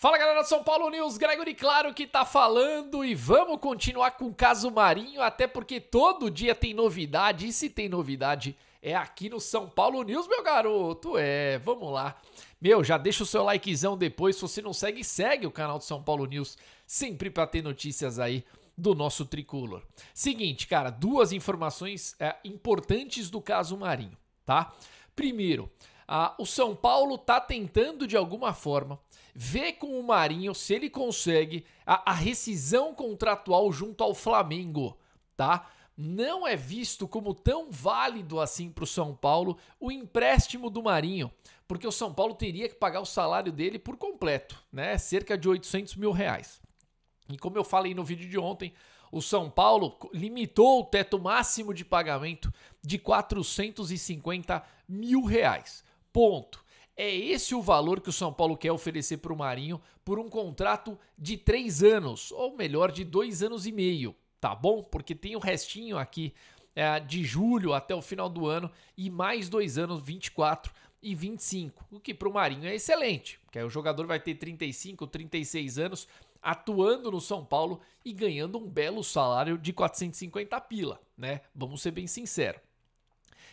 Fala galera do São Paulo News, Gregory Claro que tá falando e vamos continuar com o caso Marinho, até porque todo dia tem novidade e se tem novidade é aqui no São Paulo News, meu garoto. É, vamos lá. Meu, já deixa o seu likezão depois, se você não segue, segue o canal do São Paulo News, sempre para ter notícias aí do nosso tricolor. Seguinte, cara, duas informações é, importantes do caso Marinho, tá? Primeiro, ah, o São Paulo está tentando de alguma forma ver com o Marinho se ele consegue a, a rescisão contratual junto ao Flamengo, tá? Não é visto como tão válido assim para o São Paulo o empréstimo do Marinho, porque o São Paulo teria que pagar o salário dele por completo, né? Cerca de 800 mil reais. E como eu falei no vídeo de ontem, o São Paulo limitou o teto máximo de pagamento de 450 mil reais. Ponto. É esse o valor que o São Paulo quer oferecer para o Marinho por um contrato de três anos, ou melhor, de dois anos e meio, tá bom? Porque tem o restinho aqui é, de julho até o final do ano e mais dois anos, 24 e 25, o que para o Marinho é excelente, porque aí o jogador vai ter 35, 36 anos atuando no São Paulo e ganhando um belo salário de 450 pila, né? Vamos ser bem sinceros.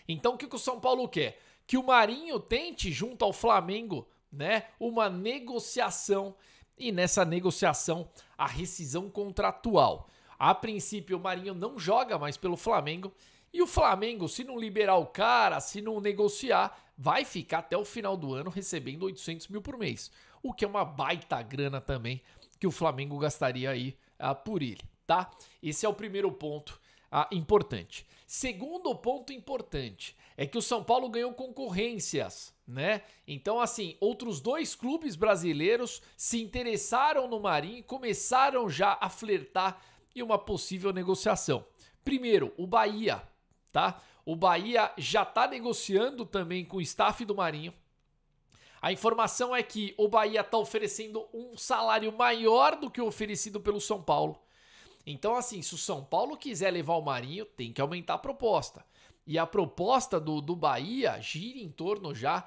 Então o que, que o São Paulo quer? que o Marinho tente, junto ao Flamengo, né, uma negociação e nessa negociação a rescisão contratual. A princípio, o Marinho não joga mais pelo Flamengo. E o Flamengo, se não liberar o cara, se não negociar, vai ficar até o final do ano recebendo 800 mil por mês. O que é uma baita grana também que o Flamengo gastaria aí ah, por ele, tá? Esse é o primeiro ponto ah, importante. Segundo ponto importante é que o São Paulo ganhou concorrências, né? Então, assim, outros dois clubes brasileiros se interessaram no Marinho e começaram já a flertar em uma possível negociação. Primeiro, o Bahia, tá? O Bahia já está negociando também com o staff do Marinho. A informação é que o Bahia está oferecendo um salário maior do que o oferecido pelo São Paulo. Então, assim, se o São Paulo quiser levar o Marinho, tem que aumentar a proposta. E a proposta do, do Bahia gira em torno já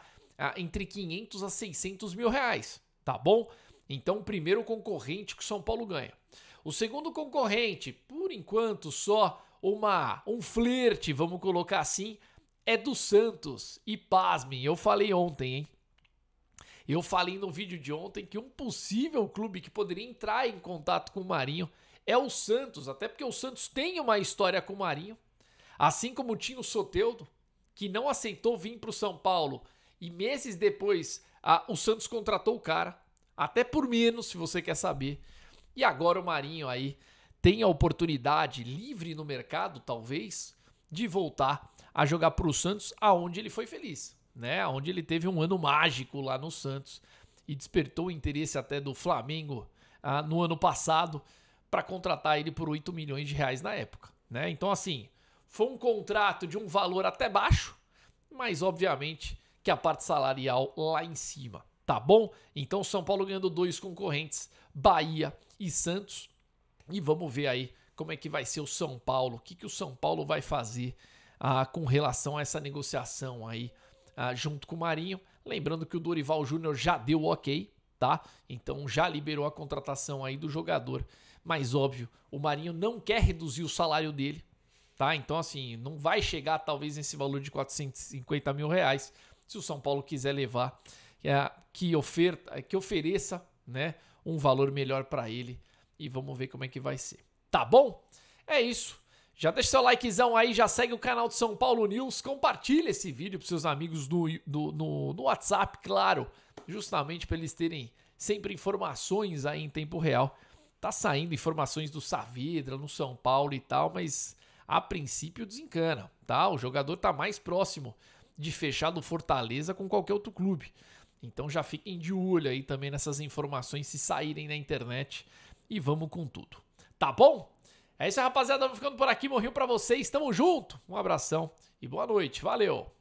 entre 500 a 600 mil reais, tá bom? Então, o primeiro concorrente que o São Paulo ganha. O segundo concorrente, por enquanto, só uma um flerte, vamos colocar assim, é do Santos. E pasmem, eu falei ontem, hein? Eu falei no vídeo de ontem que um possível clube que poderia entrar em contato com o Marinho é o Santos, até porque o Santos tem uma história com o Marinho, assim como tinha o Soteudo, que não aceitou vir para o São Paulo e meses depois a, o Santos contratou o cara, até por menos, se você quer saber. E agora o Marinho aí tem a oportunidade livre no mercado, talvez, de voltar a jogar para o Santos, aonde ele foi feliz, né? Onde ele teve um ano mágico lá no Santos e despertou o interesse até do Flamengo ah, no ano passado para contratar ele por 8 milhões de reais na época. Né? Então, assim, foi um contrato de um valor até baixo, mas obviamente que a parte salarial lá em cima, tá bom? Então, São Paulo ganhando dois concorrentes, Bahia e Santos. E vamos ver aí como é que vai ser o São Paulo, o que, que o São Paulo vai fazer ah, com relação a essa negociação aí ah, junto com o Marinho. Lembrando que o Dorival Júnior já deu ok tá? Então já liberou a contratação aí do jogador. Mas óbvio, o Marinho não quer reduzir o salário dele, tá? Então assim, não vai chegar talvez nesse valor de 450 mil reais se o São Paulo quiser levar é, que oferta, que ofereça, né, um valor melhor para ele. E vamos ver como é que vai ser. Tá bom? É isso. Já deixa seu likezão aí, já segue o canal do São Paulo News, compartilha esse vídeo para seus amigos do, do, no, no WhatsApp, claro, justamente para eles terem sempre informações aí em tempo real. Tá saindo informações do Saavedra no São Paulo e tal, mas a princípio desencana, tá? O jogador tá mais próximo de fechar do Fortaleza com qualquer outro clube. Então já fiquem de olho aí também nessas informações se saírem na internet e vamos com tudo. Tá bom? É isso, rapaziada. Vamos ficando por aqui. morriu para vocês. Tamo junto. Um abração e boa noite. Valeu.